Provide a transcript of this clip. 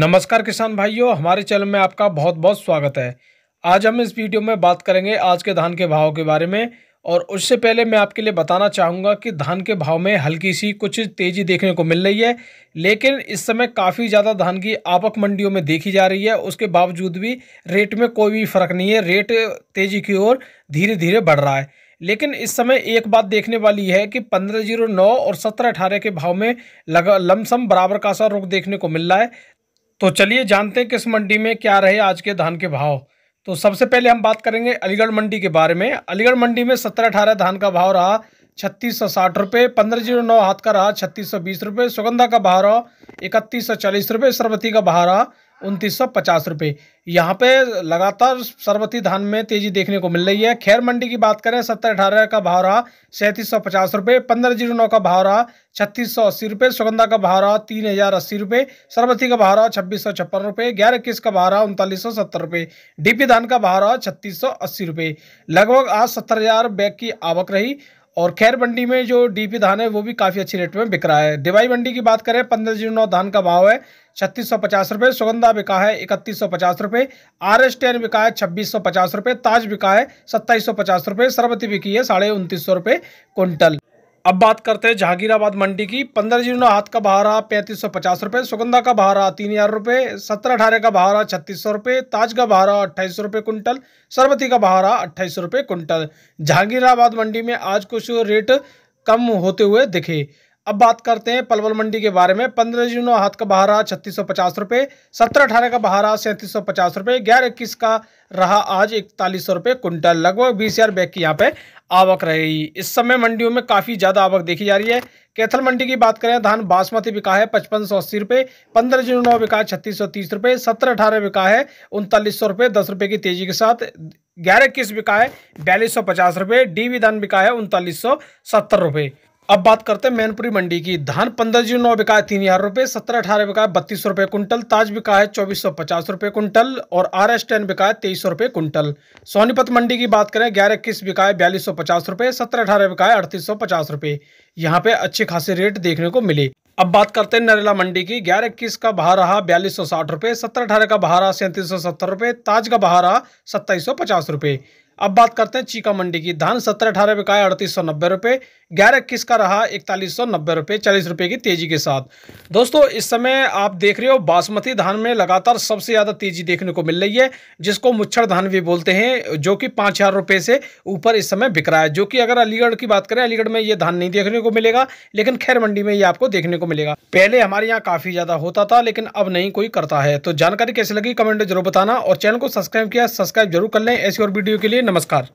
नमस्कार किसान भाइयों हमारे चैनल में आपका बहुत बहुत स्वागत है आज हम इस वीडियो में बात करेंगे आज के धान के भाव के बारे में और उससे पहले मैं आपके लिए बताना चाहूँगा कि धान के भाव में हल्की सी कुछ तेज़ी देखने को मिल रही है लेकिन इस समय काफ़ी ज़्यादा धान की आपक मंडियों में देखी जा रही है उसके बावजूद भी रेट में कोई भी फ़र्क नहीं है रेट तेज़ी की ओर धीरे धीरे बढ़ रहा है लेकिन इस समय एक बात देखने वाली है कि पंद्रह जीरो नौ और सत्रह अठारह के भाव में लगा लमसम बराबर का सा रुख देखने को मिल रहा है तो चलिए जानते हैं किस मंडी में क्या रहे आज के धान के भाव तो सबसे पहले हम बात करेंगे अलीगढ़ मंडी के बारे में अलीगढ़ मंडी में सत्रह अठारह धान का भाव रहा छत्तीस सौ साठ रुपये पंद्रह जीरो नौ हाथ का रहा छत्तीस सौ बीस रुपये सुगंधा का भाव रहा इकतीस सौ चालीस रुपये सरबती का भाव रहा उनतीस सौ पचास रुपये यहाँ पे लगातार सरबती धान में तेजी देखने को मिल रही है खैर मंडी की बात करें सत्तर अठारह का भाव रहा सैंतीस सौ पचास रुपये पंद्रह जीरो नौ का भाव रहा छत्तीस सौ अस्सी रुपये सुगंधा का भाव रहा तीन हज़ार अस्सी रुपये सरबती का भाव रहा छब्बीस सौ छप्पन रुपये ग्यारह इक्कीस का भाव रहा उनतालीस सौ सत्तर रुपये डीपी धान का भाव रहा छत्तीस सौ अस्सी रुपये लगभग आज सत्तर हज़ार बैग की आवक रही और खैर मंडी में जो डीपी धान है वो भी काफ़ी अच्छी रेट में बिक रहा है दिवाई मंडी की बात करें पंद्रह जीरो नौ धान का भाव है छत्तीस सौ पचास रुपये सुगंधा बिका है इकतीस सौ पचास रुपये आर एस टेन बिका है छब्बीस सौ पचास रुपये ताज बिका है सत्ताईस सौ पचास रुपये सरबती बिकी है साढ़े उनतीस सौ रुपये कुंटल अब बात करते हैं जहांगीराबाद मंडी की पंद्रह जीरो हाथ का भाव रहा पैंतीस सौ पचास रुपये सुगंधा का भाव रहा तीन हजार रुपये सत्रह अठारह का भाव रहा छत्तीस सौ रुपये ताज का भाव रहा अट्ठाईस सौ रुपये कुंटल सरबती का भाव रहा अट्ठाईस सौ रुपये कुंटल जहांगीराबाद मंडी में आज कुछ रेट कम होते हुए दिखे अब बात करते हैं पलवल मंडी के बारे में पंद्रह जून हाथ का बहारा छत्तीस सौ पचास रुपये सत्रह अठारह का बहारा सैंतीस सौ पचास रुपये ग्यारह इक्कीस का रहा आज इकतालीस सौ रुपये कुंटल लगभग बीस हज़ार बैग की यहाँ पे आवक रहेगी इस समय मंडियों में काफ़ी ज़्यादा आवक देखी जा रही है कैथल मंडी की बात करें धान बासमती बिका है पचपन सौ अस्सी रुपये पंद्रह जून नौ बिका है छत्तीस सौ तीस रुपये सत्रह अठारह बिका है उनतालीस सौ रुपये दस रुपये की तेज़ी के साथ ग्यारह इक्कीस बिका है बयालीस सौ पचास रुपये डी धान बिका है उनतालीस सौ सत्तर रुपये अब बात करते हैं मैनपुरी मंडी की धान पंद्रह जीरो नौ बिका है तीन हजार रुपये सत्रह अठारह बिका है बत्तीस रुपये कुंटल ताज बिका है चौबीस सौ पचास रुपये कुंटल और आर एस टेन बिका है तेईस सौ रुपये कुंटल सोनीपत मंडी की बात करें ग्यारह इक्कीस बिका है बयालीस सौ पचास रुपये सत्रह अठारह बिका है अड़तीस सौ पचास रुपये यहाँ पे अच्छे खासे रेट देखने को मिले अब बात करते हैं नरेला मंडी की ग्यारह इक्कीस का बहा रहा बयालीस सौ साठ रुपये सत्रह अठारह का बहा रहा सैंतीस सौ सत्तर रुपये ताज का बहा रहा सत्ताईस सौ पचास रुपये अब बात करते हैं चीका मंडी की धान सत्रह अठारह में का है अड़तीस सौ नब्बे रुपये ग्यारह इक्कीस का रहा इकतालीस सौ नब्बे रुपये चालीस रुपये की तेज़ी के साथ दोस्तों इस समय आप देख रहे हो बासमती धान में लगातार सबसे ज़्यादा तेज़ी देखने को मिल रही है जिसको मुच्छर धान भी बोलते हैं जो कि पाँच हज़ार रुपये से ऊपर इस समय बिक रहा है जो कि अगर अलीगढ़ की बात करें अलीगढ़ में ये धान नहीं देखने को मिलेगा लेकिन खैर मंडी में ये आपको देखने को मिलेगा पहले हमारे यहाँ काफ़ी ज़्यादा होता था लेकिन अब नहीं कोई करता है तो जानकारी कैसे लगी कमेंट जरूर बताना और चैनल को सब्सक्राइब किया सब्सक्राइब जरूर कर लें ऐसी और वीडियो के लिए नमस्कार